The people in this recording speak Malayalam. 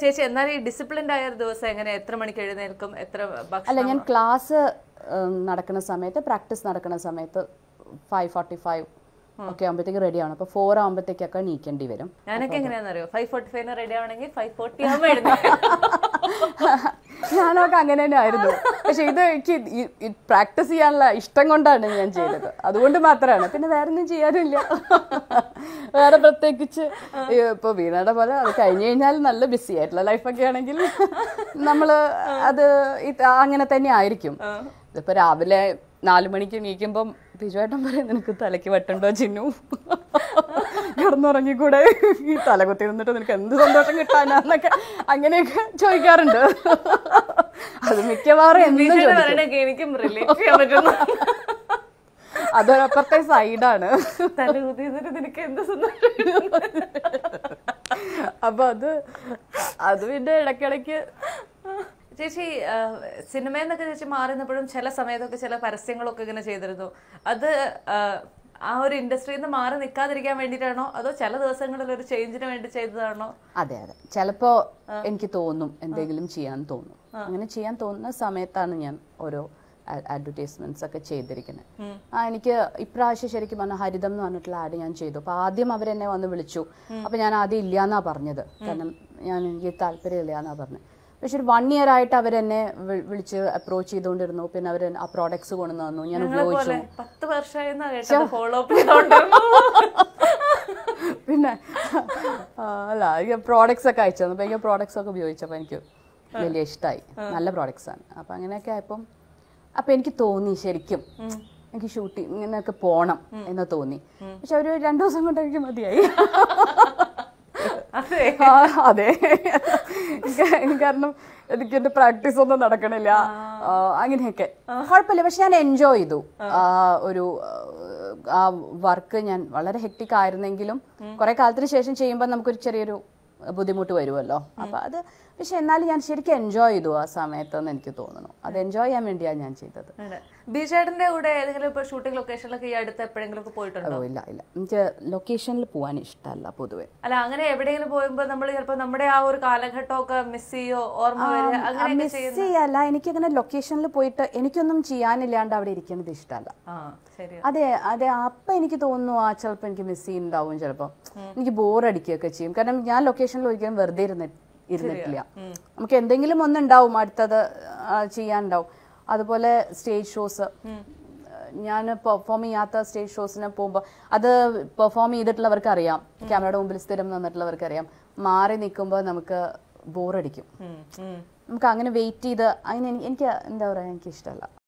ചേച്ചി എന്നാൽ ഈ ഡിസിപ്ലിൻഡ് ആയ ദിവസം എങ്ങനെ എത്ര മണിക്ക് എഴുന്നേൽക്കും എത്ര അല്ല ഞാൻ ക്ലാസ് നടക്കുന്ന സമയത്ത് പ്രാക്ടീസ് നടക്കുന്ന സമയത്ത് ഫൈവ് ഫോർട്ടി ഫൈവ് ഓക്കെ ആകുമ്പോഴത്തേക്ക് റെഡി ആവണം അപ്പൊ ഫോർ ആകുമ്പോഴത്തേക്കൊക്കെ നീക്കേണ്ടി വരും ഞാനൊക്കെ എങ്ങനെയാണെന്നറിയോ ഫൈവ് ഫോർട്ടി ഫൈവിന് റെഡി ആവണമെങ്കിൽ ഞാനൊക്കെ അങ്ങനെ തന്നെ ആയിരുന്നു പക്ഷെ ഇത് എനിക്ക് പ്രാക്ടീസ് ചെയ്യാനുള്ള ഇഷ്ടം കൊണ്ടാണ് ഞാൻ ചെയ്തത് അതുകൊണ്ട് മാത്രമാണ് പിന്നെ വേറെ ഒന്നും ചെയ്യാനില്ല വേറെ പ്രത്യേകിച്ച് ഇപ്പൊ വീണയുടെ പോലെ അത് കഴിഞ്ഞു കഴിഞ്ഞാൽ നല്ല ബിസി ആയിട്ടുള്ള ലൈഫൊക്കെ ആണെങ്കിൽ നമ്മള് അത് അങ്ങനെ തന്നെ ആയിരിക്കും ഇതിപ്പോൾ രാവിലെ നാലു മണിക്ക് എണീക്കുമ്പം ബിജുവേട്ടൻ പറയും നിനക്ക് തലയ്ക്ക് വെട്ടുണ്ടോ ചിന്നു കിടന്നുറങ്ങിക്കൂടെ തലകുത്തി നിന്നിട്ട് നിനക്ക് എന്ത് സന്തോഷം കിട്ടാനാന്നൊക്കെ അങ്ങനെയൊക്കെ ചോദിക്കാറുണ്ട് അത് മിക്കവാറും എന്തും അതൊരപ്പുറത്തെ സൈഡാണ് നിനക്ക് എന്ത് സന്തോഷം അപ്പൊ അത് അത് പിന്നെ ഇടയ്ക്കിടയ്ക്ക് ചേച്ചി സിനിമയെന്നൊക്കെ ചേച്ചി മാറുന്നപ്പോഴും ചില സമയത്തൊക്കെ ചില പരസ്യങ്ങളൊക്കെ ഇങ്ങനെ ചെയ്തിരുന്നു അത് ആ ഒരു ഇൻഡസ്ട്രിയിൽ നിന്ന് മാറി നിൽക്കാതിരിക്കാൻ വേണ്ടിയിട്ടാണോ അതോ ചില ദിവസങ്ങളിൽ ഒരു ചേഞ്ചിന് വേണ്ടി ചെയ്തതാണോ അതെ അതെ ചിലപ്പോ എനിക്ക് തോന്നും എന്തെങ്കിലും ചെയ്യാൻ തോന്നും അങ്ങനെ ചെയ്യാൻ തോന്നുന്ന സമയത്താണ് ഞാൻ ഓരോ അഡ്വർടൈസ്മെന്റ്സ് ഒക്കെ ചെയ്തിരിക്കുന്നത് ആ എനിക്ക് ഇപ്രാവശ്യം ശരിക്കും പറഞ്ഞ ഹരിതം എന്ന് പറഞ്ഞിട്ടുള്ള ആഡ് ഞാൻ ചെയ്തു അപ്പൊ ആദ്യം അവരെന്നെ വന്ന് വിളിച്ചു അപ്പൊ ഞാൻ ആദ്യം ഇല്ലാന്നാ പറഞ്ഞത് കാരണം ഞാൻ എനിക്ക് താല്പര്യം ഇല്ലാന്നാ പറഞ്ഞത് പക്ഷെ ഒരു വൺ ഇയർ ആയിട്ട് അവർ എന്നെ വിളിച്ച് അപ്രോച്ച് ചെയ്തുകൊണ്ടിരുന്നു പിന്നെ അവർ ആ പ്രോഡക്ട്സ് കൊണ്ടു തന്നു ഞാൻ ഉപയോഗിച്ചു ഫോളോ അപ്പ് പിന്നെ അല്ല പ്രോഡക്ട്സ് ഒക്കെ അയച്ചു തന്നു ഭയങ്കര പ്രോഡക്ട്സ് ഒക്കെ ഉപയോഗിച്ചപ്പോൾ എനിക്ക് വലിയ ഇഷ്ടമായി നല്ല പ്രോഡക്ട്സ് ആണ് അപ്പൊ അങ്ങനെയൊക്കെ ആയപ്പം അപ്പൊ എനിക്ക് തോന്നി ശരിക്കും എനിക്ക് ഷൂട്ടിങ്ങിനൊക്കെ പോകണം എന്ന് തോന്നി പക്ഷെ ഒരു രണ്ടു ദിവസം കൊണ്ട് എനിക്ക് മതിയായി അതെ കാരണം എനിക്ക് എന്റെ പ്രാക്ടീസ് ഒന്നും നടക്കണില്ല അങ്ങനെയൊക്കെ കുഴപ്പമില്ല പക്ഷെ ഞാൻ എൻജോയ് ചെയ്തു ഒരു ആ വർക്ക് ഞാൻ വളരെ ഹെക്ടിക് ആയിരുന്നെങ്കിലും കുറെ കാലത്തിന് ശേഷം ചെയ്യുമ്പോൾ നമുക്കൊരു ചെറിയൊരു ബുദ്ധിമുട്ട് വരുമല്ലോ അപ്പൊ അത് പക്ഷെ എന്നാലും ഞാൻ ശരിക്കും എൻജോയ് ചെയ്തു ആ സമയത്തെന്ന് എനിക്ക് തോന്നുന്നു അത് എൻജോയ് ചെയ്യാൻ വേണ്ടിയാണ് ഞാൻ ചെയ്തത് ബിജേടിന്റെ കൂടെ ഏതെങ്കിലും ഷൂട്ടിംഗ് ലൊക്കേഷനിലൊക്കെ ഈ അടുത്ത് എപ്പോഴെങ്കിലും പോയിട്ടുണ്ടോ ഇല്ല ഇല്ല എനിക്ക് ലൊക്കേഷനിൽ പോകാൻ ഇഷ്ടമല്ല പൊതുവെ അല്ല അങ്ങനെ എവിടെയെങ്കിലും പോയുമ്പോൾ നമ്മൾ ചിലപ്പോൾ നമ്മുടെ ആ ഒരു കാലഘട്ടമൊക്കെ മിസ് ചെയ്യോ ഓർമ്മ മിസ് ചെയ്യല്ല എനിക്കങ്ങനെ ലൊക്കേഷനിൽ പോയിട്ട് എനിക്കൊന്നും ചെയ്യാനില്ലാണ്ട് അവിടെ ഇരിക്കുന്നത് ഇഷ്ടമല്ല അതെ അതെ അപ്പൊ എനിക്ക് തോന്നുന്നു ആ ചിലപ്പോ എനിക്ക് മിസ് ചെയ്യുന്നുണ്ടാവും ചിലപ്പോ എനിക്ക് അടിക്കുകയൊക്കെ ചെയ്യും കാരണം ഞാൻ ലൊക്കേഷനിൽ ഒരിക്കലും വെറുതെ ഇരുന്നിട്ട് ഇരുന്നിട്ടില്ല നമുക്ക് എന്തെങ്കിലും ഒന്നുണ്ടാവും അടുത്തത് ചെയ്യാനുണ്ടാവും അതുപോലെ സ്റ്റേജ് ഷോസ് ഞാൻ പെർഫോം ചെയ്യാത്ത സ്റ്റേജ് ഷോസിന് പോകുമ്പോൾ അത് പെർഫോം ചെയ്തിട്ടുള്ളവർക്ക് അറിയാം ക്യാമറയുടെ മുമ്പിൽ സ്ഥിരം നിന്നിട്ടുള്ളവർക്ക് അറിയാം മാറി നിൽക്കുമ്പോൾ നമുക്ക് ബോറടിക്കും നമുക്ക് അങ്ങനെ വെയിറ്റ് ചെയ്ത് അതിന് എനിക്ക് എന്താ പറയുക എനിക്ക് ഇഷ്ടമല്ല